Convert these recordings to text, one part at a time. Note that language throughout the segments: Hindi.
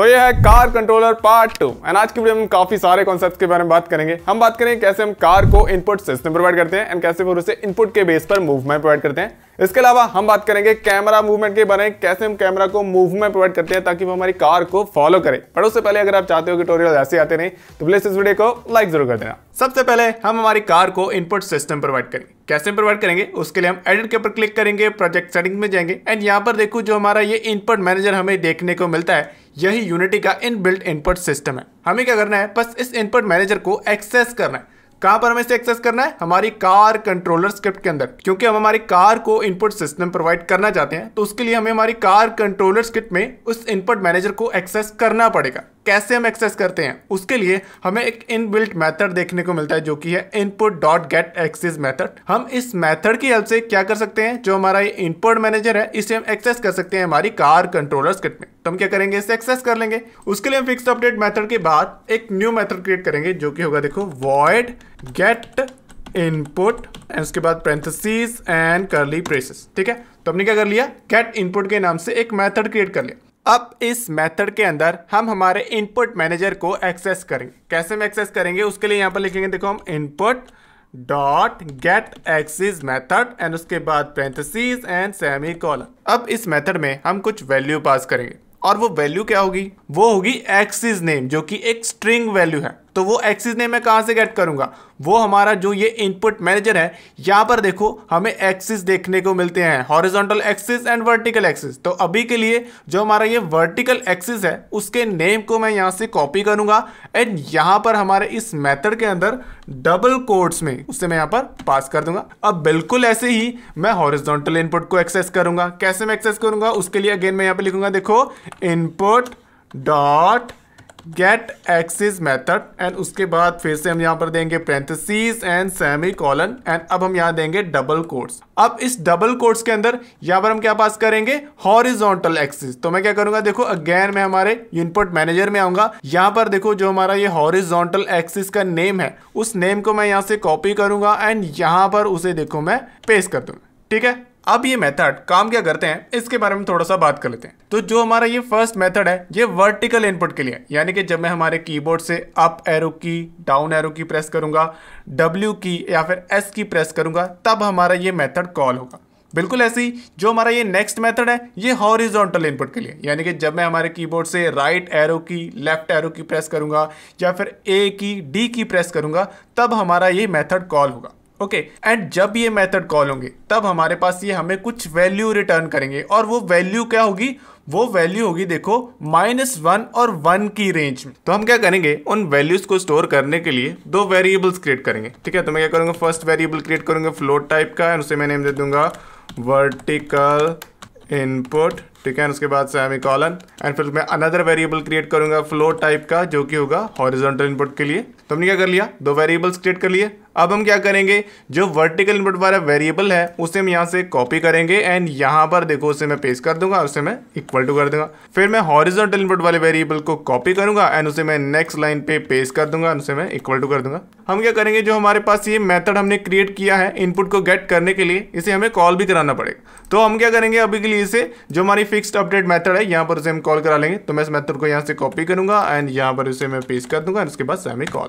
तो ये है car controller part two and आज की वीडियो में काफी सारे कॉन्सेप्ट के बारे में बात करेंगे हम बात करेंगे कैसे हम कार को इनपुट सिस्टम प्रोवाइड करते हैं एंड कैसे फिर उसे इनपुट के बेस पर मूवमेंट प्रोवाइड करते हैं इसके अलावा हम बात करेंगे कैमरा मूवमेंट के बारे में कैसे हम कैमरा को मूवमेंट प्रोवाइड करते हैं ताकि वो हमारी कार को फॉलो करें पर उससे पहले अगर आप चाहते हो कि टोरियल ऐसे आते नहीं तो प्लीज इस वीडियो को लाइक जरूर कर देना सबसे पहले हम हमारी कार को इनपुट सिस्टम प्रोवाइड करें कैसे प्रोवाइड करेंगे उसके लिए हम एडिट के ऊपर क्लिक करेंगे प्रोजेक्ट सेटिंग में जाएंगे एंड यहाँ पर देखो जो हमारा ये इनपुट मैनेजर हमें देखने को मिलता है यही यूनिटी का इन बिल्ट इनपुट सिस्टम है हमें क्या करना है बस इस इनपुट मैनेजर को एक्सेस करना है कहाँ पर हमें इसे एक्सेस करना है हमारी कार कंट्रोलर स्क्रिप्ट के अंदर क्योंकि हम हमारी कार को इनपुट सिस्टम प्रोवाइड करना चाहते हैं तो उसके लिए हमें हमारी कार कंट्रोलर स्क्रिप्ट में उस इनपुट मैनेजर को एक्सेस करना पड़ेगा कैसे हम एक्सेस करते हैं उसके लिए हमें एक इनबिल्ट मेथड देखने को मिलता है जो कि है input dot get axis method हम इस मेथड की हेल्प से क्या कर सकते हैं जो हमारा ये इनपुट मैनेजर है इसे हम एक्सेस कर सकते हैं हमारी कार कंट्रोलर किट में तो हम क्या करेंगे इसे एक्सेस कर लेंगे उसके लिए हम फिक्स अपडेट मैथड के बाद एक न्यू मैथड क्रिएट करेंगे जो कि होगा देखो वॉइड गेट इनपुट एंड उसके बाद पेंथसीज एंड करली प्रेसिस ठीक है तो हमने क्या कर लिया गेट इनपुट के नाम से एक मैथड क्रिएट कर लिया अब इस मेथड के अंदर हम हमारे इनपुट मैनेजर को एक्सेस करेंगे कैसे हम एक्सेस करेंगे उसके लिए यहाँ पर लिखेंगे देखो हम input dot get axis method and उसके बाद पेंथसीज एंड सेमी कॉलर अब इस मेथड में हम कुछ वैल्यू पास करेंगे और वो वैल्यू क्या होगी वो होगी एक्सिस नेम जो कि एक स्ट्रिंग वैल्यू है तो वो एक्सिस नेम मैं कहाँ से गेट करूँगा वो हमारा जो ये इनपुट मैनेजर है यहाँ पर देखो हमें एक्सिस देखने को मिलते हैं horizontal axis and vertical axis तो अभी के लिए जो हमारा ये वर्टिकल एक्सिस है उसके नेम को मैं यहाँ से कॉपी करूँगा एंड यहाँ पर हमारे इस मेथड के अंदर डबल कोड्स में उसे मैं यहाँ पर पास कर दूंगा अब बिल्कुल ऐसे ही मैं हॉरिजोंटल इनपुट को एक्सेस करूँगा कैसे मैं एक्सेस करूँगा उसके लिए अगेन मैं यहाँ पर लिखूंगा देखो input dot get axis method and उसके बाद फिर से हम यहाँ पर देंगे parentheses and semicolon and अब हम यहाँ देंगे डबल कोर्ट्स अब इस डबल कोर्ट्स के अंदर यहाँ पर हम क्या पास करेंगे हॉरिजोंटल एक्सिस तो मैं क्या करूंगा देखो अगेन मैं हमारे इनपुट मैनेजर में आऊंगा यहाँ पर देखो जो हमारा ये हॉरिजोंटल एक्सिस का नेम है उस नेम को मैं यहाँ से कॉपी करूंगा एंड यहाँ पर उसे देखो मैं पेस्ट कर दूंगा ठीक है अब ये मेथड काम क्या करते हैं इसके बारे में थोड़ा सा बात कर लेते हैं तो जो हमारा ये फर्स्ट मेथड है ये वर्टिकल इनपुट के लिए यानी कि जब मैं हमारे कीबोर्ड से up arrow key down arrow key press करूंगा डब्ल्यू की या फिर एस की प्रेस करूंगा तब हमारा ये मेथड कॉल होगा बिल्कुल ऐसे ही जो हमारा ये नेक्स्ट मेथड है ये हॉरिजॉन्टल इनपुट के लिए यानी कि जब मैं हमारे कीबोर्ड से right right arrow key left arrow key press करूंगा या फिर ए की डी की प्रेस करूंगा तब हमारा ये मेथड कॉल होगा ओके okay, एंड जब ये मेथड कॉल होंगे तब हमारे पास ये हमें कुछ वैल्यू रिटर्न करेंगे और वो वैल्यू क्या होगी वो वैल्यू होगी देखो माइनस वन और वन की रेंज में तो हम क्या करेंगे उन वैल्यूज को स्टोर करने के लिए दो वेरिएबल्स क्रिएट करेंगे ठीक है तो मैं क्या करूंगा फर्स्ट वेरिएबल क्रिएट करूंगा फ्लोट टाइप का एंड उसे मैं नेम दे दूंगा वर्टिकल इनपुट ठीक है उसके बाद सेमी कॉलन एंड फिर मैं अनदर वेरिएबल क्रिएट करूंगा फ्लोट टाइप का जो कि होगा हॉरिजॉन्टल इनपुट के लिए तो हमने क्या कर लिया दो वेरिएबल्स क्रिएट कर लिए अब हम क्या करेंगे जो वर्टिकल इनपुट वाला वेरिएबल है उसे हम यहाँ से कॉपी करेंगे एंड यहाँ पर देखो उसे मैं पेस्ट कर दूंगा उसे मैं इक्वल टू कर दूंगा फिर मैं हॉरिजॉन्टल इनपुट वाले वेरिएबल को कॉपी करूंगा एंड उसे मैं नेक्स्ट लाइन पे पेस्ट कर दूंगा उसे मैं इक्वल टू कर दूंगा हम क्या करेंगे जो हमारे पास ये मेथड हमने क्रिएट किया है इनपुट को गेट करने के लिए इसे हमें कॉल भी कराना पड़ेगा तो हम क्या करेंगे अभी के लिए इसे जो हमारी फिक्स्ड अपडेट मेथड है यहाँ पर उसे हम कॉल करा लेंगे तो मैं इस मेथड को यहाँ से कॉपी करूंगा एंड यहाँ पर उसे मैं पेस्ट कर दूंगा उसके बाद सेमी कॉल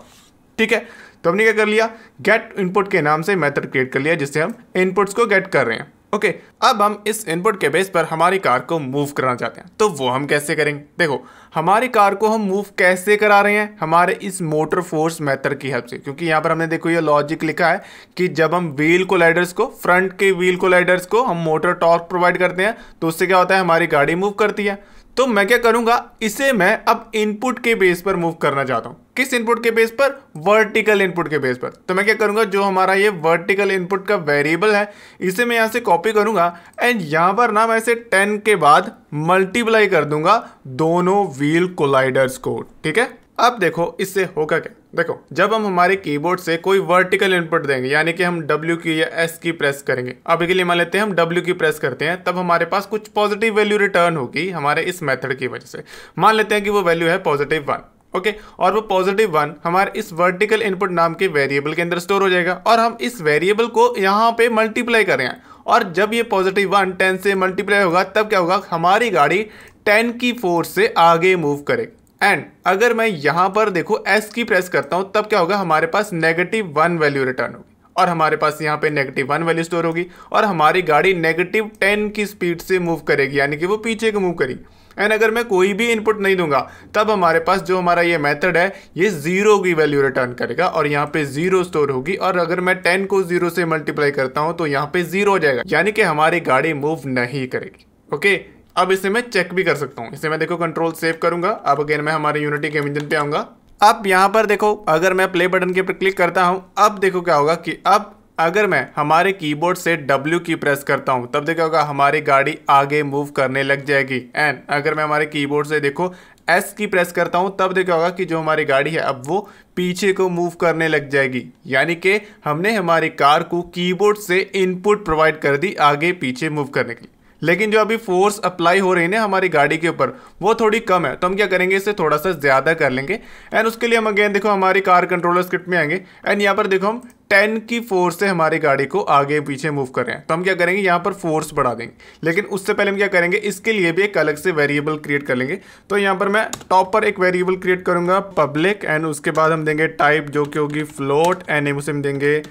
ठीक है तो हमने क्या कर लिया गेट इनपुट के नाम से मेथड क्रिएट कर लिया जिससे हम इनपुट्स को गेट कर रहे हैं ओके okay, अब हम इस इनपुट के बेस पर हमारी कार को मूव कराना चाहते हैं तो वो हम कैसे करेंगे देखो हमारी कार को हम मूव कैसे करा रहे हैं हमारे इस मोटर फोर्स मेथड की हेल्प से क्योंकि यहाँ पर हमने देखो ये लॉजिक लिखा है कि जब हम व्हील लाइडर्स को फ्रंट के व्हील लाइडर्स को हम मोटर टॉर्क प्रोवाइड करते हैं तो उससे क्या होता है हमारी गाड़ी मूव करती है तो मैं क्या करूँगा इसे मैं अब इनपुट के बेस पर मूव करना चाहता हूँ किस इनपुट के बेस पर वर्टिकल इनपुट के बेस पर तो मैं क्या करूंगा जो हमारा ये वर्टिकल इनपुट का वेरिएबल है इसे मैं यहां से कॉपी करूंगा एंड यहां पर ना मैं इसे टेन के बाद मल्टीप्लाई कर दूंगा दोनों व्हील कोलाइडर्स को ठीक है अब देखो इससे होगा क्या देखो जब हम हमारे कीबोर्ड से कोई वर्टिकल इनपुट देंगे यानी कि हम W की या S की प्रेस करेंगे अभी के लिए मान लेते हैं हम W की प्रेस करते हैं तब हमारे पास कुछ पॉजिटिव वैल्यू रिटर्न होगी हमारे इस मेथड की वजह से मान लेते हैं कि वो वैल्यू है पॉजिटिव वन ओके okay, और वो पॉजिटिव वन हमारे इस वर्टिकल इनपुट नाम के वेरिएबल के अंदर स्टोर हो जाएगा और हम इस वेरिएबल को यहाँ पे मल्टीप्लाई कर रहे हैं और जब ये पॉजिटिव वन टेन से मल्टीप्लाई होगा तब क्या होगा हमारी गाड़ी टेन की फोर से आगे मूव करे एंड अगर मैं यहाँ पर देखो एस की प्रेस करता हूँ तब क्या होगा हमारे पास नेगेटिव वन वैल्यू रिटर्न होगी और हमारे पास यहाँ पे नेगेटिव वन वैल्यू स्टोर होगी और हमारी गाड़ी नेगेटिव टेन की स्पीड से मूव करेगी यानी कि वो पीछे को मूव करेगी एंड अगर मैं कोई भी इनपुट नहीं दूंगा तब हमारे पास जो हमारा ये मेथड है ये ज़ीरो की वैल्यू रिटर्न करेगा और यहाँ पे ज़ीरो स्टोर होगी और अगर मैं टेन को ज़ीरो से मल्टीप्लाई करता हूँ तो यहाँ पे ज़ीरो हो जाएगा यानी कि हमारी गाड़ी मूव नहीं करेगी ओके अब इसे मैं चेक भी कर सकता हूँ इसे मैं देखो कंट्रोल सेव करूंगा अब अगेन मैं हमारे यूनिटी के इंजन पे आऊंगा अब यहाँ पर देखो अगर मैं प्ले बटन के ऊपर क्लिक करता हूँ अब देखो क्या होगा कि अब अगर मैं हमारे कीबोर्ड से W की प्रेस करता हूँ तब देखा होगा हमारी गाड़ी आगे मूव करने लग जाएगी एंड अगर मैं हमारे कीबोर्ड से देखो S की प्रेस करता हूँ तब देखा होगा कि जो हमारी गाड़ी है अब वो पीछे को मूव करने लग जाएगी यानी कि हमने हमारी कार को कीबोर्ड से इनपुट प्रोवाइड कर दी आगे पीछे मूव करने के लिए लेकिन जो अभी फोर्स अप्लाई हो रही है ना हमारी गाड़ी के ऊपर वो थोड़ी कम है तो हम क्या करेंगे इसे थोड़ा सा ज़्यादा कर लेंगे एंड उसके लिए हम अगेन देखो हमारी कार कंट्रोलर स्क्रिप्ट में आएंगे एंड यहाँ पर देखो हम टेन की फोर्स से हमारी गाड़ी को आगे पीछे मूव कर रहे हैं तो हम क्या करेंगे यहाँ पर फोर्स बढ़ा देंगे लेकिन उससे पहले हम क्या करेंगे इसके लिए भी एक अलग से वेरिएबल क्रिएट कर लेंगे तो यहाँ पर मैं टॉप पर एक वेरिएबल क्रिएट करूँगा पब्लिक एंड उसके बाद हम देंगे टाइप जो कि होगी फ्लोट एंड उसे हम देंगे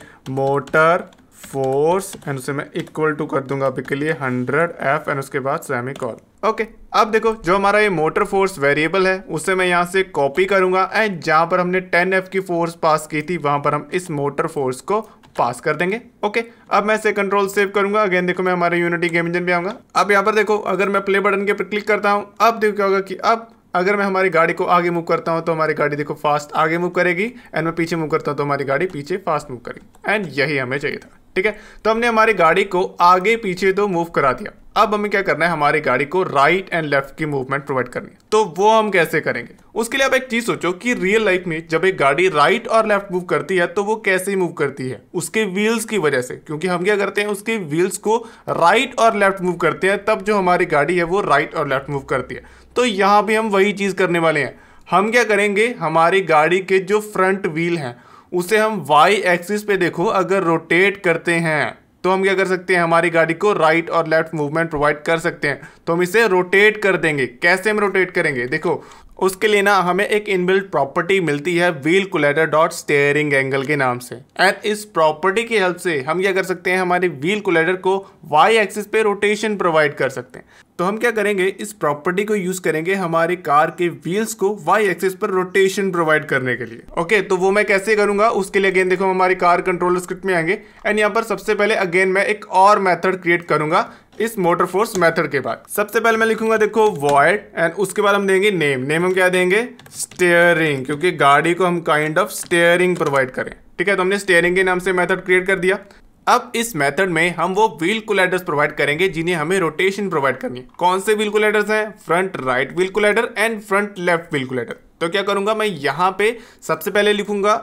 मोटर फोर्स एंड उसे मैं इक्वल टू कर दूंगा अभी के लिए हंड्रेड एफ एंड उसके बाद सेमी कॉल ओके अब देखो जो हमारा ये मोटर फोर्स वेरिएबल है उसे मैं यहाँ से कॉपी करूंगा एंड जहाँ पर हमने टेन एफ की फोर्स पास की थी वहाँ पर हम इस मोटर फोर्स को पास कर देंगे ओके अब मैं इसे कंट्रोल सेव करूंगा अगेन देखो मैं हमारे यूनिटी गेम इंजन पे आऊंगा अब यहाँ पर देखो अगर मैं प्ले बटन के ऊपर क्लिक करता हूँ अब देखो क्या होगा कि अब अगर मैं हमारी गाड़ी को आगे मूव करता हूँ तो हमारी गाड़ी देखो फास्ट आगे मूव करेगी एंड मैं पीछे मूव करता हूँ तो हमारी गाड़ी पीछे फास्ट मूव करेगी एंड यही हमें चाहिए था ठीक है तो हमने हमारी गाड़ी को आगे पीछे तो मूव करा दिया अब हमें क्या करना है हमारी गाड़ी को राइट एंड लेफ्ट की मूवमेंट प्रोवाइड करनी है तो वो हम कैसे करेंगे उसके लिए आप एक चीज सोचो कि रियल लाइफ में जब एक गाड़ी राइट और लेफ्ट मूव करती है तो वो कैसे मूव करती है उसके व्हील्स की वजह से क्योंकि हम क्या करते हैं उसके व्हील्स को राइट और लेफ्ट मूव करते हैं तब जो हमारी गाड़ी है वो राइट और लेफ्ट मूव करती है तो यहां भी हम वही चीज करने वाले हैं हम क्या करेंगे हमारी गाड़ी के जो फ्रंट व्हील हैं उसे हम वाई एक्सिस पे देखो अगर रोटेट करते हैं तो हम क्या कर सकते हैं हमारी गाड़ी को राइट और लेफ्ट मूवमेंट प्रोवाइड कर सकते हैं तो हम इसे रोटेट कर देंगे कैसे हम रोटेट करेंगे देखो उसके लिए ना हमें एक इनबिल्ट प्रॉपर्टी मिलती है wheel collider dot steering angle के नाम से एंड इस प्रॉपर्टी की हेल्प से हम क्या कर सकते हैं हमारे व्हील कोलाइडर को वाई एक्सिस पे रोटेशन प्रोवाइड कर सकते हैं तो हम क्या करेंगे इस प्रॉपर्टी को यूज करेंगे हमारे कार के व्हील्स को वाई एक्सिस पर रोटेशन प्रोवाइड करने के लिए ओके okay, तो वो मैं कैसे करूंगा उसके लिए अगेन देखो हम हमारे कार कंट्रोल स्क्रिप्ट में आएंगे एंड यहाँ पर सबसे पहले अगेन मैं एक और मैथड क्रिएट करूंगा इस मोटर फोर्स मेथड के बाद सबसे पहले मैं लिखूंगा देखो वॉयड एंड उसके बाद हम देंगे नेम नेम हम क्या देंगे स्टेयरिंग क्योंकि गाड़ी को हम काइंड ऑफ स्टेयरिंग प्रोवाइड करें ठीक है तो हमने स्टेयरिंग के नाम से मेथड क्रिएट कर दिया अब इस मेथड में हम वो व्हील कोलाइडर्स प्रोवाइड करेंगे जिन्हें हमें रोटेशन प्रोवाइड करनी है कौन से व्हील कोलाइडर्स हैं front right wheel collider and front left wheel collider तो क्या करूंगा मैं यहां पे सबसे पहले लिखूंगा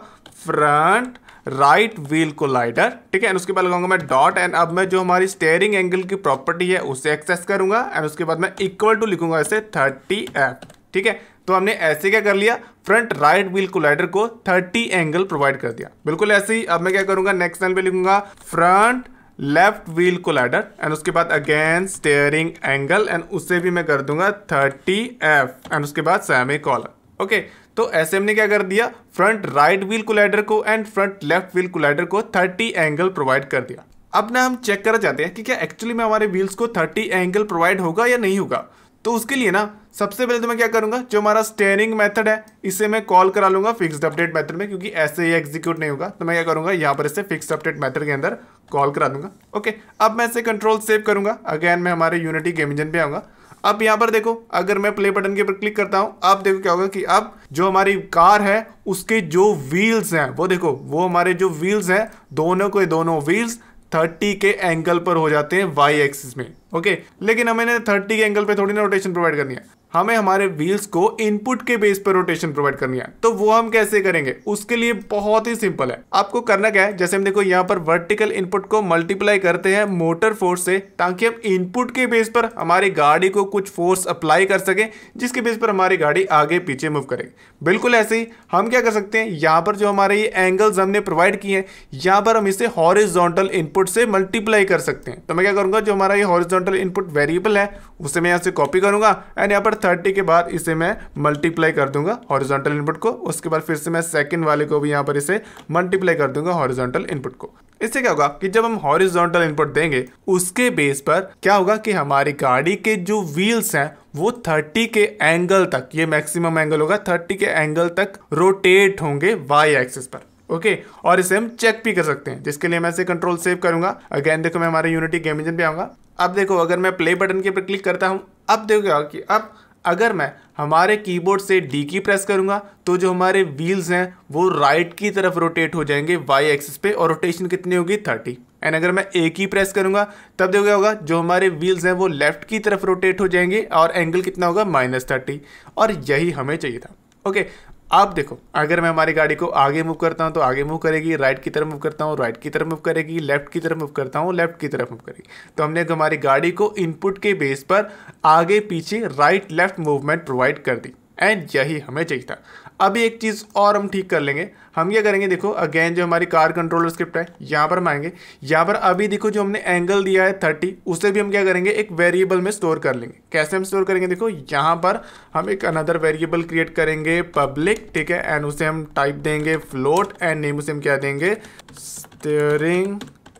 फ्रंट राइट व्हील कोलाइडर ठीक है एंड उसके बाद लगाऊंगा मैं डॉट एंड अब मैं जो हमारी स्टेयरिंग एंगल की प्रॉपर्टी है उसे एक्सेस करूंगा एंड उसके बाद मैं इक्वल टू लिखूंगा इसे थर्टी एफ ठीक है तो हमने ऐसे क्या कर लिया फ्रंट राइट व्हील कोलाइडर को 30 एंगल प्रोवाइड कर दिया बिल्कुल ऐसे ही अब मैं क्या करूंगा नेक्स्ट लाइन पे लिखूंगा front left wheel collider and उसके बाद अगेन स्टेयरिंग एंगल एंड उससे भी मैं कर दूंगा थर्टी एफ एंड उसके बाद सेमी कॉलर ओके तो ऐसे हमने क्या कर दिया फ्रंट राइट व्हील कोलाइडर को and front left wheel collider को थर्टी एंगल प्रोवाइड कर दिया अब ना हम चेक करना चाहते हैं कि क्या एक्चुअली में हमारे व्हील्स को 30 एंगल प्रोवाइड होगा या नहीं होगा तो उसके लिए ना सबसे पहले तो मैं क्या करूंगा जो हमारा स्टेयरिंग मेथड है इसे मैं कॉल करा लूंगा फिक्स्ड अपडेट मेथड में क्योंकि ऐसे ही एग्जीक्यूट नहीं होगा तो मैं क्या करूंगा यहां पर इसे फिक्स्ड अपडेट मेथड के अंदर कॉल करा दूंगा ओके अब मैं इसे कंट्रोल सेव करूंगा अगेन मैं हमारे यूनिटी गेम इंजन पे आऊंगा अब यहां पर देखो अगर मैं प्ले बटन के ऊपर क्लिक करता हूं अब देखो क्या होगा कि अब जो हमारी कार है उसके जो व्हील्स हैं वो देखो वो हमारे जो व्हील्स हैं दोनों के दोनों व्हील्स 30 के एंगल पर हो जाते हैं वाई एक्सिस में ओके लेकिन हमें 30 के एंगल पे थोड़ी ना रोटेशन प्रोवाइड करनी है हमें हमारे व्हील्स को इनपुट के बेस पर रोटेशन प्रोवाइड करनी है तो वो हम कैसे करेंगे उसके लिए बहुत ही सिंपल है आपको करना क्या है जैसे हम देखो यहाँ पर वर्टिकल इनपुट को मल्टीप्लाई करते हैं मोटर फोर्स से ताकि हम इनपुट के बेस पर हमारी गाड़ी को कुछ फोर्स अप्लाई कर सके जिसके बेस पर हमारी गाड़ी आगे पीछे मूव करेगी बिल्कुल ऐसे ही हम क्या कर सकते हैं यहाँ पर जो हमारे ये एंगल्स हमने प्रोवाइड किए हैं यहाँ पर हम इसे हॉरिजोंटल इनपुट से मल्टीप्लाई कर सकते हैं तो मैं क्या करूँगा जो हमारा ये हॉरिजोंटल इनपुट वेरिएबल है उसे मैं यहाँ से कॉपी करूँगा एंड यहाँ पर थर्टी के बाद इसे मैं मल्टीप्लाई कर दूंगा हॉरिजॉन्टल इनपुट को उसके बाद फिर से मैं सेकंड वाले को भी यहाँ पर इसे मल्टीप्लाई कर दूंगा हॉरिजॉन्टल इनपुट को इससे क्या होगा कि जब हम हॉरिजॉन्टल इनपुट देंगे उसके बेस पर क्या होगा कि हमारी गाड़ी के जो व्हील्स हैं वो 30 के एंगल तक ये मैक्सिमम एंगल होगा 30 के एंगल तक रोटेट होंगे वाई एक्सिस पर ओके okay, और इसे हम चेक भी कर सकते हैं जिसके लिए मैं इसे कंट्रोल सेव करूंगा अगेन देखो मैं हमारे यूनिटी गेम इंजन पे आऊंगा अब देखो अगर मैं प्ले बटन के ऊपर क्लिक करता हूं अब देखो क्या कि अब अगर मैं हमारे कीबोर्ड से डी की प्रेस करूँगा तो जो हमारे व्हील्स हैं वो राइट की तरफ रोटेट हो जाएंगे वाई एक्सिस पे और रोटेशन कितनी होगी थर्टी एंड अगर मैं ए की प्रेस करूंगा तब देखो क्या होगा जो हमारे व्हील्स हैं वो लेफ्ट की तरफ रोटेट हो जाएंगे और एंगल कितना होगा माइनस थर्टी और यही हमें चाहिए था ओके okay, आप देखो अगर मैं हमारी गाड़ी को आगे मूव करता हूँ तो आगे मूव करेगी राइट की तरफ मूव करता हूँ राइट की तरफ मूव करेगी लेफ्ट की तरफ मूव करता हूँ लेफ्ट की तरफ मूव करेगी तो हमने हमारी गाड़ी को इनपुट के बेस पर आगे पीछे राइट लेफ्ट मूवमेंट प्रोवाइड कर दी एंड यही हमें चाहिए था अभी एक चीज़ और हम ठीक कर लेंगे हम क्या करेंगे देखो अगेन जो हमारी कार कंट्रोलर स्क्रिप्ट है यहाँ पर हम आएंगे यहाँ पर अभी देखो जो हमने एंगल दिया है थर्टी उसे भी हम क्या करेंगे एक वेरिएबल में स्टोर कर लेंगे कैसे हम स्टोर करेंगे देखो यहाँ पर हम एक अनदर वेरिएबल क्रिएट करेंगे पब्लिक ठीक है एंड उसे हम टाइप देंगे फ्लोट एंड नेम उसे हम क्या देंगे स्टेयरिंग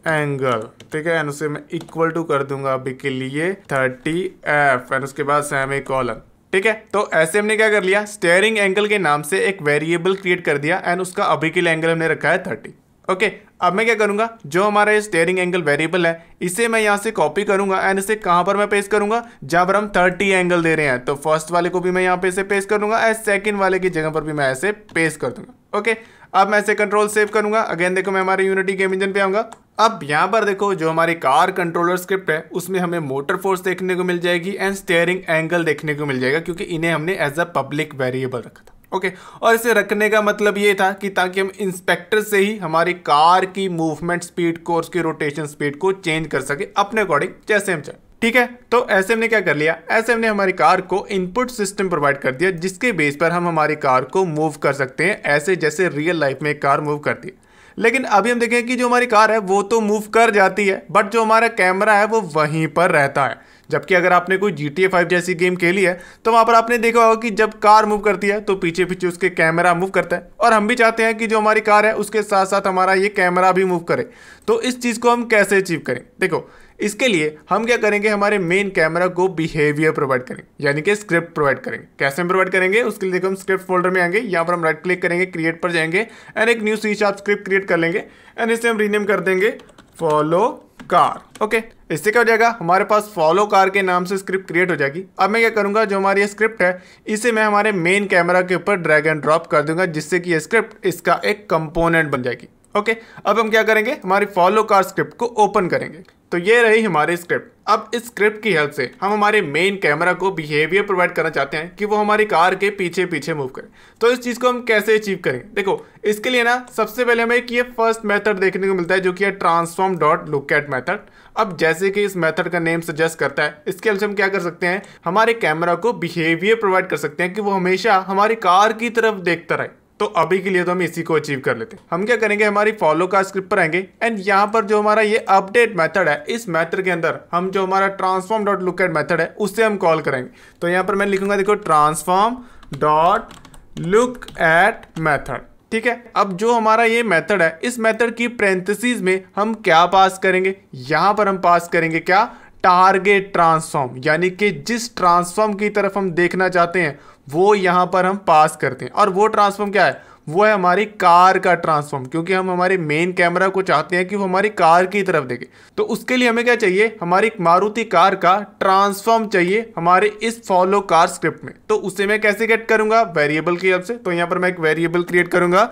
एंगल ठीक है एंड उसे मैं इक्वल टू कर दूंगा अभी के लिए थर्टी एफ एंड उसके बाद सेमी कॉलन ठीक है तो ऐसे हमने क्या कर लिया स्टेयरिंग एंगल के नाम से एक वेरिएबल क्रिएट कर दिया एंड उसका अभी के लिए एंगल हमने रखा है थर्टी ओके okay, अब मैं क्या करूंगा जो हमारा ये स्टेयरिंग एंगल वेरिएबल है इसे मैं यहाँ से कॉपी करूंगा एंड इसे कहाँ पर मैं पेस्ट करूंगा जहाँ पर हम 30 एंगल दे रहे हैं तो फर्स्ट वाले को भी मैं यहाँ पे इसे पेस्ट करूंगा एंड सेकंड वाले की जगह पर भी मैं ऐसे पेस्ट कर दूंगा ओके okay, अब मैं ऐसे कंट्रोल सेव करूंगा अगेन देखो मैं हमारे यूनिटी गेम इंजन पे आऊंगा अब यहाँ पर देखो जो हमारी कार कंट्रोलर स्क्रिप्ट है उसमें हमें मोटर फोर्स देखने को मिल जाएगी एंड स्टेयरिंग एंगल देखने को मिल जाएगा क्योंकि इन्हें हमने एज अ पब्लिक वेरिएबल रखा था ओके okay, और इसे रखने का मतलब ये था कि ताकि हम इंस्पेक्टर से ही हमारी कार की मूवमेंट स्पीड को उसकी रोटेशन स्पीड को चेंज कर सके अपने अकॉर्डिंग जैसे हम चाहें ठीक है तो ऐसे हमने क्या कर लिया ऐसे हमने हमारी कार को इनपुट सिस्टम प्रोवाइड कर दिया जिसके बेस पर हम हमारी कार को मूव कर सकते हैं ऐसे जैसे रियल लाइफ में कार मूव करती है लेकिन अभी हम देखें कि जो हमारी कार है वो तो मूव कर जाती है बट जो हमारा कैमरा है वो वहीं पर रहता है जबकि अगर आपने कोई जी टी जैसी गेम खेली है तो वहाँ पर आपने देखा होगा कि जब कार मूव करती है तो पीछे पीछे उसके कैमरा मूव करता है और हम भी चाहते हैं कि जो हमारी कार है उसके साथ साथ हमारा ये कैमरा भी मूव करे तो इस चीज़ को हम कैसे अचीव करें देखो इसके लिए हम क्या करेंगे हमारे मेन कैमरा को बिहेवियर प्रोवाइड करेंगे यानी कि स्क्रिप्ट प्रोवाइड करेंगे कैसे हम प्रोवाइड करेंगे उसके लिए देखो हम स्क्रिप्ट फोल्डर में आएंगे यहाँ पर हम राइट क्लिक करेंगे क्रिएट पर जाएंगे एंड एक new C sharp script create कर लेंगे एंड इसे हम रीनेम कर देंगे फॉलो कार ओके इससे क्या हो जाएगा हमारे पास फॉलो कार के नाम से स्क्रिप्ट क्रिएट हो जाएगी अब मैं क्या करूंगा जो हमारी ये स्क्रिप्ट है इसे मैं हमारे मेन कैमरा के ऊपर ड्रैग एंड ड्रॉप कर दूंगा जिससे कि ये स्क्रिप्ट इसका एक कंपोनेंट बन जाएगी ओके अब हम क्या करेंगे हमारी फॉलो कार स्क्रिप्ट को ओपन करेंगे तो ये रही हमारी स्क्रिप्ट अब इस स्क्रिप्ट की हेल्प से हम हमारे मेन कैमरा को बिहेवियर प्रोवाइड करना चाहते हैं कि वो हमारी कार के पीछे पीछे मूव करे तो इस चीज़ को हम कैसे अचीव करेंगे देखो इसके लिए ना सबसे पहले हमें एक ये फर्स्ट मेथड देखने को मिलता है जो कि है transform dot look at method अब जैसे कि इस मेथड का नेम सजेस्ट करता है इसके हेल्प से हम क्या कर सकते हैं हमारे कैमरा को बिहेवियर प्रोवाइड कर सकते हैं कि वो हमेशा हमारी कार की तरफ देखता रहे तो अभी के लिए तो हम इसी को अचीव कर लेते हैं हम क्या करेंगे हमारी फॉलो का स्क्रिप्ट पर आएंगे एंड यहाँ पर जो हमारा ये अपडेट मेथड है इस मेथड के अंदर हम जो हमारा transform dot look at method है उससे हम कॉल करेंगे तो यहाँ पर मैं लिखूंगा देखो transform dot look at method ठीक है अब जो हमारा ये मेथड है इस मेथड की प्रेंथेसिस में हम क्या पास करेंगे यहाँ पर हम पास करेंगे क्या टारगेट ट्रांसफॉर्म यानी कि जिस ट्रांसफॉर्म की तरफ हम देखना चाहते हैं वो यहाँ पर हम पास करते हैं और वो ट्रांसफॉर्म क्या है वो है हमारी कार का ट्रांसफॉर्म क्योंकि हम हमारे मेन कैमरा को चाहते हैं कि वो हमारी कार की तरफ देखे तो उसके लिए हमें क्या चाहिए हमारी मारुति कार का ट्रांसफॉर्म चाहिए हमारे इस फॉलो कार स्क्रिप्ट में तो उसे मैं कैसे गेट करूंगा वेरिएबल की हेल्प से तो यहाँ पर मैं एक वेरिएबल क्रिएट करूंगा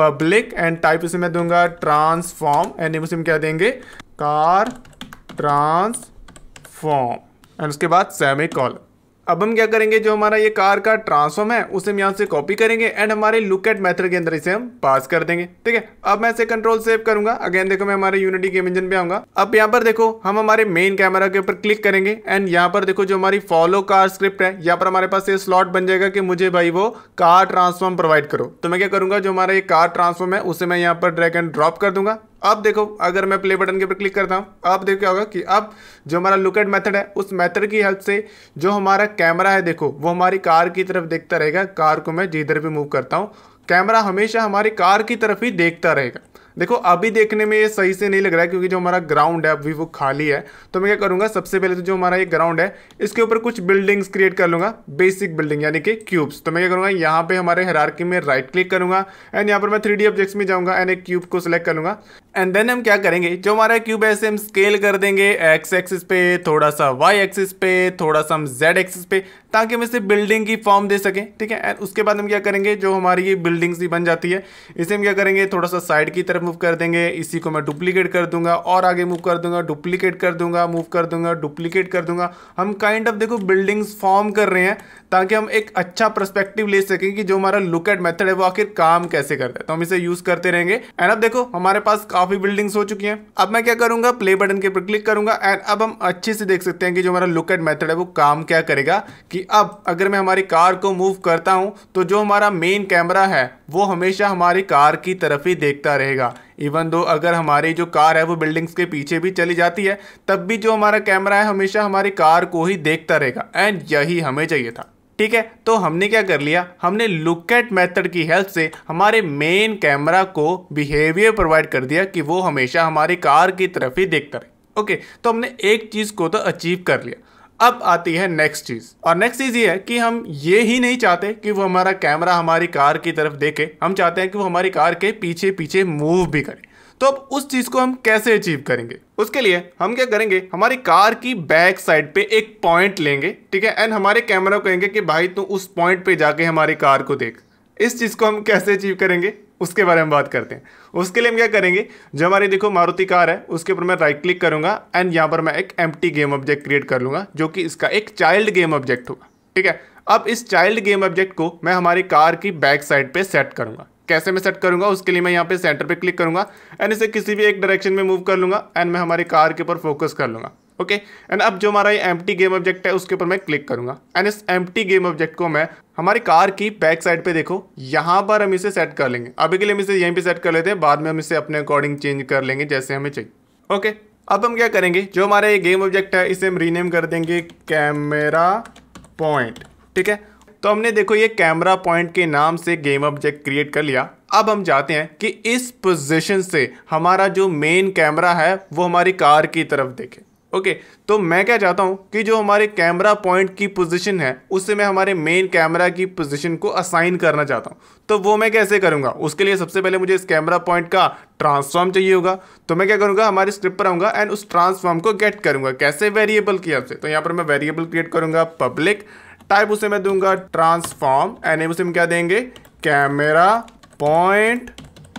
पब्लिक एंड टाइप उसे मैं दूंगा ट्रांसफॉर्म एंड उसे क्या देंगे कार ट्रांसफॉर्म एंड उसके बाद सेमी कॉलम अब हम क्या करेंगे जो हमारा ये कार का ट्रांसफॉर्म है उसे हम यहाँ से कॉपी करेंगे एंड हमारे लुक एट मेथड के अंदर इसे हम पास कर देंगे ठीक है अब मैं इसे कंट्रोल सेव करूंगा अगेन देखो मैं हमारे यूनिटी गेम इंजन पे आऊंगा अब यहाँ पर देखो हम हमारे मेन कैमरा के ऊपर क्लिक करेंगे एंड यहाँ पर देखो जो हमारी फॉलो कार स्क्रिप्ट है यहाँ पर हमारे पास ये स्लॉट बन जाएगा कि मुझे भाई वो कार ट्रांसफॉर्म प्रोवाइड करो तो मैं क्या करूंगा जो हमारा ये कार ट्रांसफॉर्म है उसे मैं यहाँ पर ड्रैग एंड ड्रॉप कर दूंगा अब देखो अगर मैं प्ले बटन के ऊपर क्लिक करता हूँ अब देखो क्या होगा कि अब जो हमारा लुकेट मेथड है उस मेथड की हेल्प से जो हमारा कैमरा है देखो वो हमारी कार की तरफ देखता रहेगा कार को मैं जिधर भी मूव करता हूँ कैमरा हमेशा हमारी कार की तरफ ही देखता रहेगा देखो अभी देखने में ये सही से नहीं लग रहा है क्योंकि जो हमारा ग्राउंड है अभी वो खाली है तो मैं क्या करूँगा सबसे पहले तो जो हमारा ये ग्राउंड है इसके ऊपर कुछ बिल्डिंग्स क्रिएट कर लूँगा बेसिक बिल्डिंग यानी कि क्यूब्स तो मैं क्या करूँगा यहाँ पे हमारे हरारकी में राइट क्लिक करूँगा एंड यहाँ पर मैं थ्री ऑब्जेक्ट्स में जाऊँगा एंड एक क्यूब को सिलेक्ट करूँगा एंड देन हम क्या करेंगे जो हमारा क्यूब है इसे हम स्केल कर देंगे एक्स एक्सिस पे थोड़ा सा वाई एक्सिस पे थोड़ा सा हम जेड एक्सिस पे ताकि हम इसे बिल्डिंग की फॉर्म दे सकें ठीक है एंड उसके बाद हम क्या करेंगे जो हमारी ये बिल्डिंग्स ही बन जाती है इसे हम क्या करेंगे थोड़ा सा साइड की तरफ मूव कर देंगे इसी को मैं डुप्लीकेट कर दूंगा और आगे मूव कर दूंगा डुप्लीकेट कर दूंगा मूव कर दूंगा डुप्लीकेट कर दूंगा हम काइंड kind ऑफ of देखो बिल्डिंग्स फॉर्म कर रहे हैं ताकि हम एक अच्छा परस्पेक्टिव ले सकें कि जो हमारा लुक एट मेथड है वो आखिर काम कैसे करता है तो हम इसे यूज करते रहेंगे एंड अब देखो हमारे पास काफी बिल्डिंग्स हो चुकी हैं अब मैं क्या करूंगा प्ले बटन के ऊपर क्लिक करूंगा एंड अब हम अच्छे से देख सकते हैं कि जो हमारा लुक एट मेथड है वो काम क्या करेगा कि अब अगर मैं हमारी कार को मूव करता हूँ तो जो हमारा मेन कैमरा है वो हमेशा हमारी कार की तरफ ही देखता रहेगा इवन दो अगर हमारी जो कार है वो बिल्डिंग्स के पीछे भी चली जाती है तब भी जो हमारा कैमरा है हमेशा हमारी कार को ही देखता रहेगा एंड यही हमें चाहिए था ठीक है तो हमने क्या कर लिया हमने लुक एट मेथड की हेल्प से हमारे मेन कैमरा को बिहेवियर प्रोवाइड कर दिया कि वो हमेशा हमारी कार की तरफ ही देखता रहे ओके तो हमने एक चीज़ को तो अचीव कर लिया अब आती है नेक्स्ट चीज़ और नेक्स्ट चीज़ ये है कि हम ये ही नहीं चाहते कि वो हमारा कैमरा हमारी कार की तरफ देखे हम चाहते हैं कि वो हमारी कार के पीछे पीछे मूव भी करे तो अब उस चीज़ को हम कैसे अचीव करेंगे उसके लिए हम क्या करेंगे हमारी कार की बैक साइड पे एक पॉइंट लेंगे ठीक है एंड हमारे कैमरा को कहेंगे कि भाई तू उस पॉइंट पे जाके हमारी कार को देख इस चीज़ को हम कैसे अचीव करेंगे उसके बारे में बात करते हैं उसके लिए हम क्या करेंगे जो हमारी देखो मारुति कार है उसके ऊपर मैं राइट क्लिक करूंगा एंड यहां पर मैं एक एम गेम ऑब्जेक्ट क्रिएट कर लूंगा जो कि इसका एक चाइल्ड गेम ऑब्जेक्ट होगा ठीक है अब इस चाइल्ड गेम ऑब्जेक्ट को मैं हमारी कार की बैक साइड पर सेट करूंगा कैसे मैं सेट करूंगा उसके लिए मैं यहाँ पे सेंटर पे क्लिक करूंगा एंड इसे किसी भी एक डायरेक्शन में मूव कर लूंगा एंड मैं हमारी कार के ऊपर फोकस कर लूंगा ओके एंड अब जो हमारा ये एम गेम ऑब्जेक्ट है उसके ऊपर मैं क्लिक करूंगा एंड इस एम गेम ऑब्जेक्ट को मैं हमारी कार की बैक साइड पे देखो यहाँ पर हम इसे सेट कर लेंगे अभी के लिए हम इसे यहीं पे सेट कर लेते हैं बाद में हम इसे अपने अकॉर्डिंग चेंज कर लेंगे जैसे हमें चाहिए ओके अब हम क्या करेंगे जो हमारा ये गेम ऑब्जेक्ट है इसे हम रीनेम कर देंगे कैमरा पॉइंट ठीक है तो हमने देखो ये कैमरा पॉइंट के नाम से गेम ऑब्जेक्ट क्रिएट कर लिया अब हम चाहते हैं कि इस पोजीशन से हमारा जो मेन कैमरा है वो हमारी कार की तरफ देखे ओके तो मैं क्या चाहता हूँ कि जो हमारे कैमरा पॉइंट की पोजीशन है उससे मैं हमारे मेन कैमरा की पोजीशन को असाइन करना चाहता हूँ तो वो मैं कैसे करूँगा उसके लिए सबसे पहले मुझे इस कैमरा पॉइंट का ट्रांसफॉर्म चाहिए होगा तो मैं क्या करूँगा हमारे स्क्रिप्ट पर आऊँगा एंड उस ट्रांसफॉर्म को गेट करूँगा कैसे वेरिएबल की से तो यहाँ पर मैं वेरिएबल क्रिएट करूँगा पब्लिक टाइप उसे मैं दूंगा ट्रांसफॉर्म एन उसे हम क्या देंगे कैमरा पॉइंट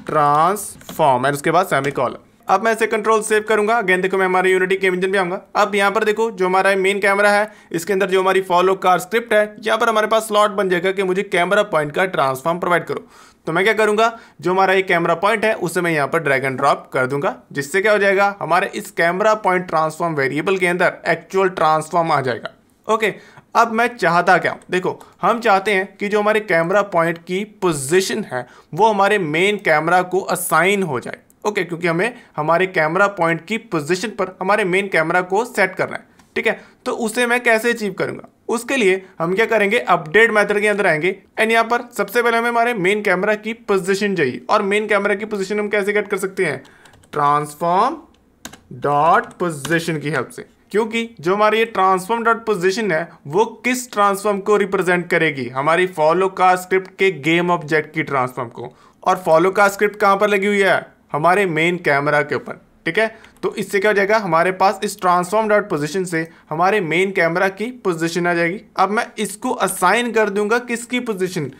ट्रांसफॉर्म एंड उसके बाद सेमी कॉलम अब मैं इसे कंट्रोल सेव करूंगा अगेन देखो मैं हमारे यूनिटी के इंजन पे आऊंगा अब यहाँ पर देखो जो हमारा मेन कैमरा है इसके अंदर जो हमारी फॉलो कार स्क्रिप्ट है यहाँ पर हमारे पास स्लॉट बन जाएगा कि मुझे कैमरा पॉइंट का ट्रांसफॉर्म प्रोवाइड करो तो मैं क्या करूंगा जो हमारा ये कैमरा पॉइंट है उसे मैं यहाँ पर ड्रैग एंड ड्रॉप कर दूंगा जिससे क्या हो जाएगा हमारे इस कैमरा पॉइंट ट्रांसफॉर्म वेरिएबल के अंदर एक्चुअल ट्रांसफॉर्म आ जाएगा ओके अब मैं चाहता क्या हूँ देखो हम चाहते हैं कि जो हमारे कैमरा पॉइंट की पोजीशन है वो हमारे मेन कैमरा को असाइन हो जाए ओके क्योंकि हमें हमारे कैमरा पॉइंट की पोजीशन पर हमारे मेन कैमरा को सेट करना है ठीक है तो उसे मैं कैसे अचीव करूंगा उसके लिए हम क्या करेंगे अपडेट मैथड के अंदर आएंगे एंड यहाँ पर सबसे पहले हमें हमारे मेन कैमरा की पोजिशन चाहिए और मेन कैमरा की पोजिशन हम कैसे कट कर सकते हैं ट्रांसफॉर्म डॉट पोजिशन की हेल्प से क्योंकि जो हमारी ये ट्रांसफॉर्म डॉट पोजिशन है वो किस ट्रांसफॉर्म को रिप्रेजेंट करेगी हमारी फॉलो का स्क्रिप्ट के गेम ऑब्जेक्ट की ट्रांसफॉर्म को और फॉलो का स्क्रिप्ट कहाँ पर लगी हुई है हमारे मेन कैमरा के ऊपर ठीक है तो इससे क्या हो जाएगा हमारे पास इस ट्रांसफॉर्म डॉट पोजिशन से हमारे मेन कैमरा की पोजिशन आ जाएगी अब मैं इसको असाइन कर दूंगा किसकी position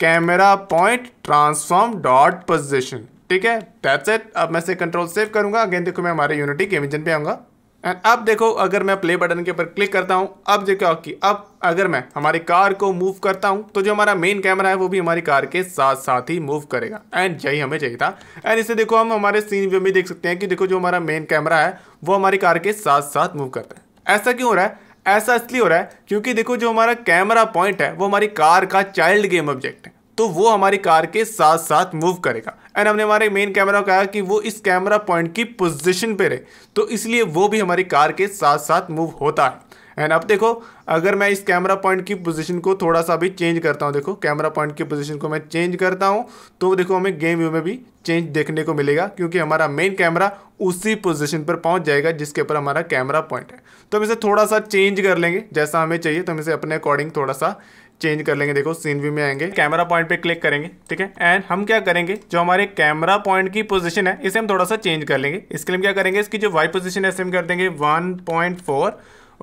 camera point transform dot position ठीक है दैट्स इट अब मैं इसे कंट्रोल सेव करूंगा अगेन देखो मैं हमारे यूनिटी के इमेजन पे आऊंगा एंड अब देखो अगर मैं प्ले बटन के ऊपर क्लिक करता हूँ अब देखो कि अब अगर मैं हमारी कार को मूव करता हूँ तो जो हमारा मेन कैमरा है वो भी हमारी कार के साथ साथ ही मूव करेगा एंड यही हमें चाहिए था एंड इसे देखो हम हमारे सीन व्यू में देख सकते हैं कि देखो जो हमारा मेन कैमरा है वो हमारी कार के साथ साथ मूव करता है ऐसा क्यों हो रहा है ऐसा इसलिए हो रहा है क्योंकि देखो जो हमारा कैमरा पॉइंट है वो हमारी कार का चाइल्ड गेम ऑब्जेक्ट है तो वो हमारी कार के साथ साथ मूव करेगा एंड हमने हमारे मेन कैमरा को कहा कि वो इस कैमरा पॉइंट की पोजीशन पे रहे तो इसलिए वो भी हमारी कार के साथ साथ मूव होता है एंड अब देखो अगर मैं इस कैमरा पॉइंट की पोजीशन को थोड़ा सा भी चेंज करता हूँ देखो कैमरा पॉइंट की पोजीशन को मैं चेंज करता हूँ तो देखो हमें गेम व्यू में भी चेंज देखने को मिलेगा क्योंकि हमारा मेन कैमरा उसी पोजीशन पर पहुँच जाएगा जिसके ऊपर हमारा कैमरा पॉइंट है तो हम इसे थोड़ा सा चेंज कर लेंगे जैसा हमें चाहिए तो हम इसे अपने अकॉर्डिंग थोड़ा सा चेंज कर लेंगे देखो सीन व्यू में आएंगे कैमरा पॉइंट पे क्लिक करेंगे ठीक है एंड हम क्या करेंगे जो हमारे कैमरा पॉइंट की पोजीशन है इसे हम थोड़ा सा चेंज कर लेंगे इसके लिए हम क्या करेंगे इसकी जो वाई पोजीशन है इसे हम कर देंगे one point four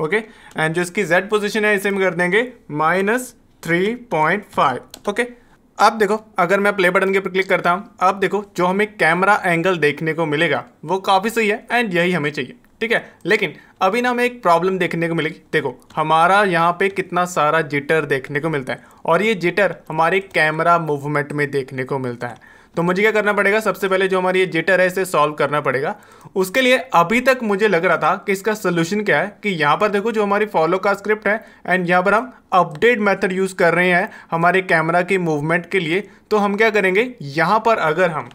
okay and जो इसकी जेड पोजीशन है इसे हम कर देंगे minus three point five okay अब देखो अगर मैं प्ले बटन के ऊपर क्लिक करता हूँ अब देखो जो हमें कैमरा एंगल देखने को मिलेगा वो काफ़ी सही है एंड यही हमें चाहिए ठीक है लेकिन अभी ना हमें एक प्रॉब्लम देखने को मिलेगी देखो हमारा यहाँ पे कितना सारा जिटर देखने को मिलता है और ये जिटर हमारे कैमरा मूवमेंट में देखने को मिलता है तो मुझे क्या करना पड़ेगा सबसे पहले जो हमारी ये जिटर है इसे सॉल्व करना पड़ेगा उसके लिए अभी तक मुझे लग रहा था कि इसका सोल्यूशन क्या है कि यहाँ पर देखो जो हमारी फॉलो का स्क्रिप्ट है एंड यहाँ पर हम अपडेट मेथड यूज़ कर रहे हैं हमारे कैमरा की मूवमेंट के लिए तो हम क्या करेंगे यहाँ पर अगर हम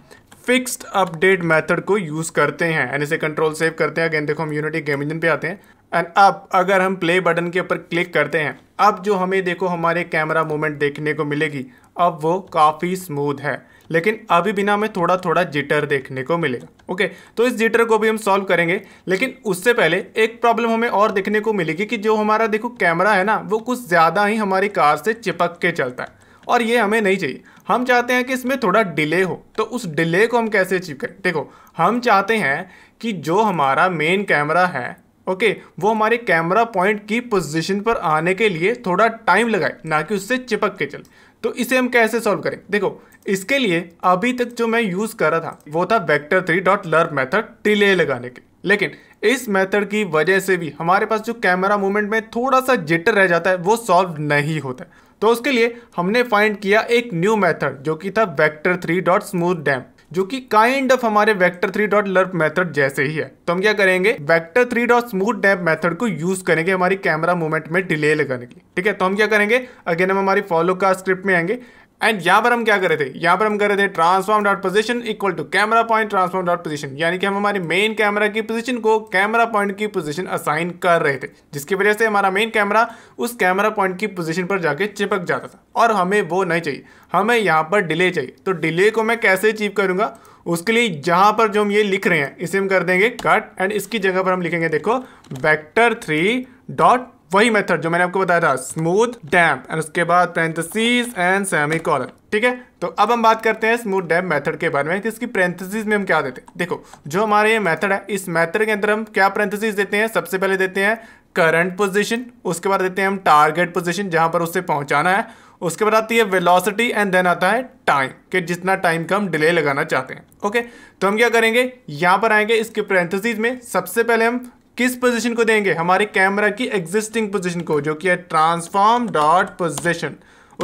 फिक्स्ड अपडेट मेथड को यूज़ करते हैं एंड इसे कंट्रोल सेव करते हैं अगेन देखो हम यूनिटी गेम इंजन पे आते हैं एंड अब अगर हम प्ले बटन के ऊपर क्लिक करते हैं अब जो हमें देखो हमारे कैमरा मूवमेंट देखने को मिलेगी अब वो काफ़ी स्मूथ है लेकिन अभी बिना हमें थोड़ा थोड़ा जिटर देखने को मिलेगा ओके तो इस जिटर को भी हम सॉल्व करेंगे लेकिन उससे पहले एक प्रॉब्लम हमें और देखने को मिलेगी कि जो हमारा देखो कैमरा है ना वो कुछ ज़्यादा ही हमारी कार से चिपक के चलता है और ये हमें नहीं चाहिए हम चाहते हैं कि इसमें थोड़ा डिले हो तो उस डिले को हम कैसे अचीव करें देखो हम चाहते हैं कि जो हमारा मेन कैमरा है ओके वो हमारे कैमरा पॉइंट की पोजीशन पर आने के लिए थोड़ा टाइम लगाए ना कि उससे चिपक के चले तो इसे हम कैसे सॉल्व करें देखो इसके लिए अभी तक जो मैं यूज़ कर रहा था वो था vector three dot lerp method delay लगाने के लेकिन इस मेथड की वजह से भी हमारे पास जो कैमरा मूवमेंट में थोड़ा सा जिटर रह जाता है वो सॉल्व नहीं होता है तो उसके लिए हमने फाइंड किया एक न्यू मेथड जो कि था vector three dot smooth damp जो कि काइंड ऑफ हमारे vector three dot lerp method जैसे ही है तो हम क्या करेंगे vector three dot smooth damp method को यूज करेंगे हमारी कैमरा मूवमेंट में डिले लगाने के लिए ठीक है तो हम क्या करेंगे अगेन हम हमारी फॉलो का स्क्रिप्ट में आएंगे एंड यहाँ पर हम क्या कर रहे थे यहाँ पर हम कर रहे थे transform dot position equal to camera point transform dot position यानी कि हम हमारे मेन कैमरा की पोजिशन को कैमरा पॉइंट की पोजिशन असाइन कर रहे थे जिसकी वजह से हमारा मेन कैमरा उस कैमरा पॉइंट की पोजिशन पर जाके चिपक जाता था और हमें वो नहीं चाहिए हमें यहाँ पर डिले चाहिए तो डिले को मैं कैसे अचीव करूँगा उसके लिए जहाँ पर जो हम ये लिख रहे हैं इसे हम कर देंगे कट एंड इसकी जगह पर हम लिखेंगे देखो वैक्टर थ्री डॉट वही मेथड जो मैंने आपको बताया था स्मूथ डैम्प एंड उसके बाद पेंथसीज एंड सेमी कॉलर ठीक है तो अब हम बात करते हैं स्मूथ डैम मेथड के बारे में कि तो इसकी पेंथसीज में हम क्या देते हैं देखो जो हमारे ये मेथड है इस मेथड के अंदर हम क्या पेंथसीज देते हैं सबसे पहले देते हैं करंट पोजिशन उसके बाद देते हैं हम टारगेट पोजिशन जहाँ पर उसे पहुँचाना है उसके बाद आती है वेलोसिटी एंड देन आता है टाइम कि जितना टाइम का हम डिले लगाना चाहते हैं ओके तो हम क्या करेंगे यहाँ पर आएंगे इसके प्रेंथेसिस में सबसे पहले हम किस पोजीशन को देंगे हमारे कैमरा की एग्जिस्टिंग पोजीशन को जो कि है ट्रांसफॉर्म डॉट पोजीशन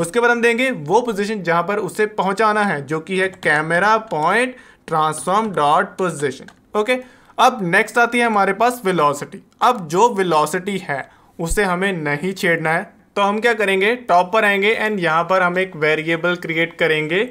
उसके बाद हम देंगे वो पोजीशन जहां पर उसे पहुंचाना है जो कि है camera point transform dot position okay अब नेक्स्ट आती है हमारे पास विलोसिटी अब जो विलोसिटी है उसे हमें नहीं छेड़ना है तो हम क्या करेंगे टॉप पर आएंगे एंड यहाँ पर हम एक वेरिएबल क्रिएट करेंगे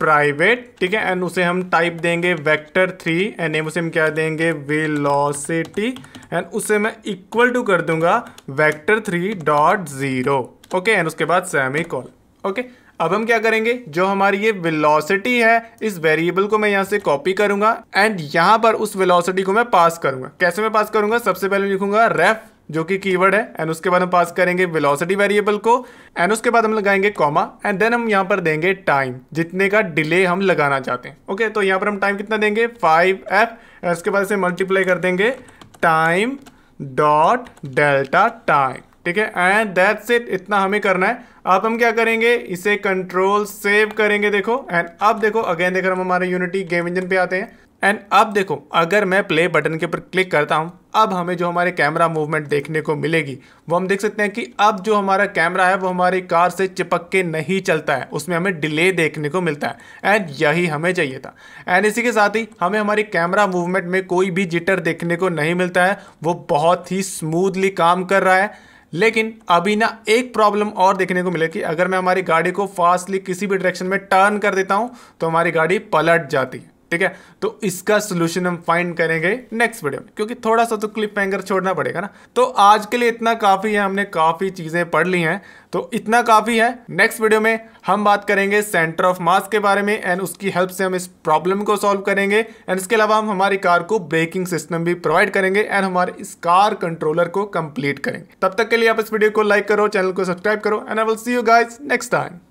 प्राइवेट ठीक है एंड उसे हम टाइप देंगे वेक्टर थ्री एंड नेम उसे हम क्या देंगे वेलोसिटी एंड उसे मैं इक्वल टू कर दूंगा vector three dot zero okay and उसके बाद सेमी कॉल ओके अब हम क्या करेंगे जो हमारी ये वेलोसिटी है इस वेरिएबल को मैं यहाँ से कॉपी करूंगा एंड यहाँ पर उस वेलोसिटी को मैं पास करूंगा कैसे मैं पास करूंगा सबसे पहले लिखूंगा रेफ जो कि कीवर्ड है एंड उसके बाद हम पास करेंगे वेलोसिटी वेरिएबल को एंड उसके बाद हम लगाएंगे कॉमा एंड देन हम यहां पर देंगे टाइम जितने का डिले हम लगाना चाहते हैं ओके okay, तो यहां पर हम टाइम कितना देंगे फाइव एफ उसके बाद इसे मल्टीप्लाई कर देंगे टाइम डॉट डेल्टा टाइम ठीक है एंड दैट्स इट इतना हमें करना है अब हम क्या करेंगे इसे कंट्रोल सेव करेंगे देखो एंड अब देखो अगेन देखकर हम हमारे यूनिटी गेम इंजन पे आते हैं एंड अब देखो अगर मैं प्ले बटन के ऊपर क्लिक करता हूँ अब हमें जो हमारे कैमरा मूवमेंट देखने को मिलेगी वो हम देख सकते हैं कि अब जो हमारा कैमरा है वो हमारी कार से चिपक के नहीं चलता है उसमें हमें डिले देखने को मिलता है एंड यही हमें चाहिए था एंड इसी के साथ ही हमें हमारी कैमरा मूवमेंट में कोई भी जिटर देखने को नहीं मिलता है वो बहुत ही स्मूथली काम कर रहा है लेकिन अभी ना एक प्रॉब्लम और देखने को मिलेगी अगर मैं हमारी गाड़ी को फास्टली किसी भी डायरेक्शन में टर्न कर देता हूँ तो हमारी गाड़ी पलट जाती है ठीक है तो इसका सोल्यूशन हम फाइंड करेंगे नेक्स्ट वीडियो में क्योंकि थोड़ा सा तो क्लिप हैंगर छोड़ना पड़ेगा ना तो आज के लिए इतना काफ़ी है हमने काफ़ी चीज़ें पढ़ ली हैं तो इतना काफ़ी है नेक्स्ट वीडियो में हम बात करेंगे सेंटर ऑफ मास के बारे में एंड उसकी हेल्प से हम इस प्रॉब्लम को सॉल्व करेंगे एंड इसके अलावा हम हमारी कार को ब्रेकिंग सिस्टम भी प्रोवाइड करेंगे एंड हमारे इस कार कंट्रोलर को कंप्लीट करेंगे तब तक के लिए आप इस वीडियो को लाइक करो चैनल को सब्सक्राइब करो and I will see you guys next time